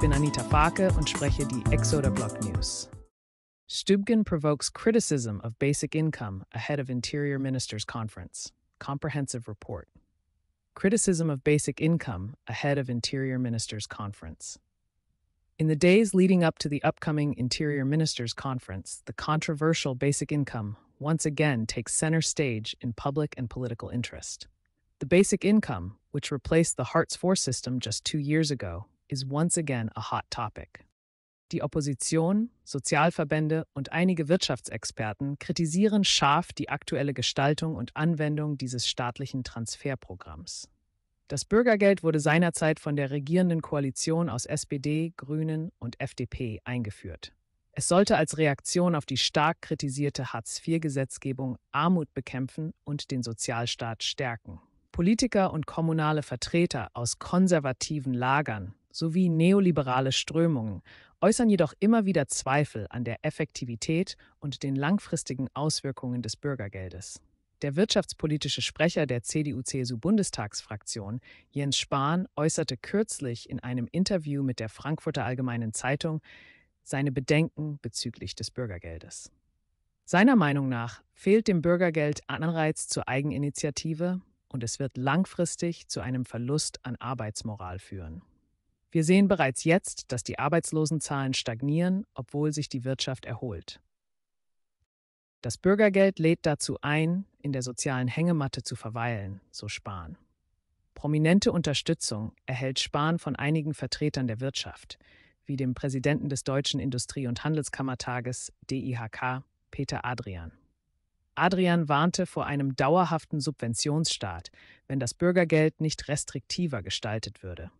bin Anita Farke und spreche die Exoda Block News. Stubgen provokes criticism of basic income ahead of Interior Ministers' Conference. Comprehensive report. Criticism of basic income ahead of Interior Ministers' Conference. In the days leading up to the upcoming Interior Ministers' Conference, the controversial basic income once again takes center stage in public and political interest. The basic income, which replaced the Hartz IV system just two years ago, is once again a hot topic. Die Opposition, Sozialverbände und einige Wirtschaftsexperten kritisieren scharf die aktuelle Gestaltung und Anwendung dieses staatlichen Transferprogramms. Das Bürgergeld wurde seinerzeit von der regierenden Koalition aus SPD, Grünen und FDP eingeführt. Es sollte als Reaktion auf die stark kritisierte Hartz-IV-Gesetzgebung Armut bekämpfen und den Sozialstaat stärken. Politiker und kommunale Vertreter aus konservativen Lagern sowie neoliberale Strömungen äußern jedoch immer wieder Zweifel an der Effektivität und den langfristigen Auswirkungen des Bürgergeldes. Der wirtschaftspolitische Sprecher der CDU-CSU-Bundestagsfraktion, Jens Spahn, äußerte kürzlich in einem Interview mit der Frankfurter Allgemeinen Zeitung seine Bedenken bezüglich des Bürgergeldes. Seiner Meinung nach fehlt dem Bürgergeld Anreiz zur Eigeninitiative und es wird langfristig zu einem Verlust an Arbeitsmoral führen. Wir sehen bereits jetzt, dass die Arbeitslosenzahlen stagnieren, obwohl sich die Wirtschaft erholt. Das Bürgergeld lädt dazu ein, in der sozialen Hängematte zu verweilen, so Spahn. Prominente Unterstützung erhält Spahn von einigen Vertretern der Wirtschaft, wie dem Präsidenten des Deutschen Industrie- und Handelskammertages DIHK, Peter Adrian. Adrian warnte vor einem dauerhaften Subventionsstaat, wenn das Bürgergeld nicht restriktiver gestaltet würde.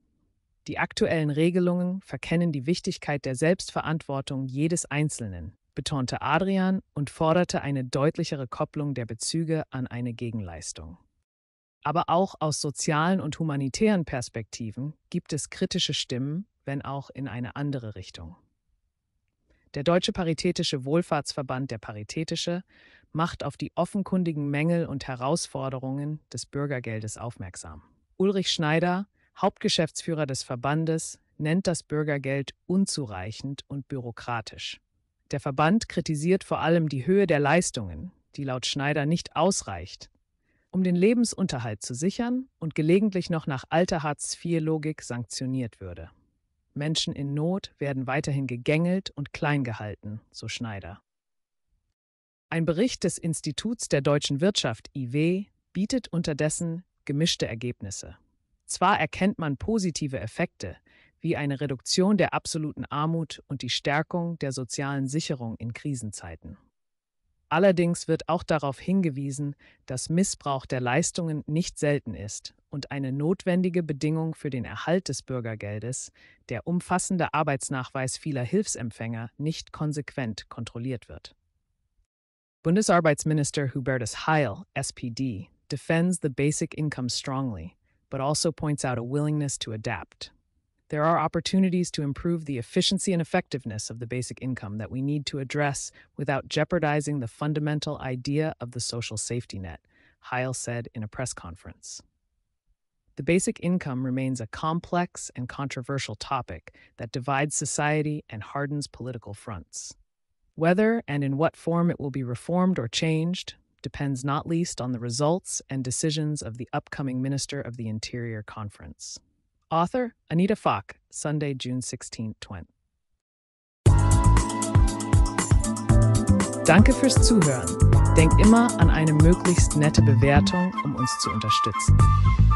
Die aktuellen Regelungen verkennen die Wichtigkeit der Selbstverantwortung jedes Einzelnen, betonte Adrian und forderte eine deutlichere Kopplung der Bezüge an eine Gegenleistung. Aber auch aus sozialen und humanitären Perspektiven gibt es kritische Stimmen, wenn auch in eine andere Richtung. Der Deutsche Paritätische Wohlfahrtsverband der Paritätische macht auf die offenkundigen Mängel und Herausforderungen des Bürgergeldes aufmerksam. Ulrich Schneider, Hauptgeschäftsführer des Verbandes, nennt das Bürgergeld unzureichend und bürokratisch. Der Verband kritisiert vor allem die Höhe der Leistungen, die laut Schneider nicht ausreicht, um den Lebensunterhalt zu sichern und gelegentlich noch nach alter Hartz-IV-Logik sanktioniert würde. Menschen in Not werden weiterhin gegängelt und klein gehalten, so Schneider. Ein Bericht des Instituts der deutschen Wirtschaft IW bietet unterdessen gemischte Ergebnisse. Zwar erkennt man positive Effekte, wie eine Reduktion der absoluten Armut und die Stärkung der sozialen Sicherung in Krisenzeiten. Allerdings wird auch darauf hingewiesen, dass Missbrauch der Leistungen nicht selten ist und eine notwendige Bedingung für den Erhalt des Bürgergeldes, der umfassende Arbeitsnachweis vieler Hilfsempfänger, nicht konsequent kontrolliert wird. Bundesarbeitsminister Hubertus Heil, SPD, defends the basic income strongly, but also points out a willingness to adapt. There are opportunities to improve the efficiency and effectiveness of the basic income that we need to address without jeopardizing the fundamental idea of the social safety net, Heil said in a press conference. The basic income remains a complex and controversial topic that divides society and hardens political fronts. Whether and in what form it will be reformed or changed, depends not least on the results and decisions of the upcoming Minister of the Interior Conference. Author Anita Falk, Sunday, June 16, 20. Danke fürs Zuhören. Denk immer an eine möglichst nette Bewertung, um uns zu unterstützen.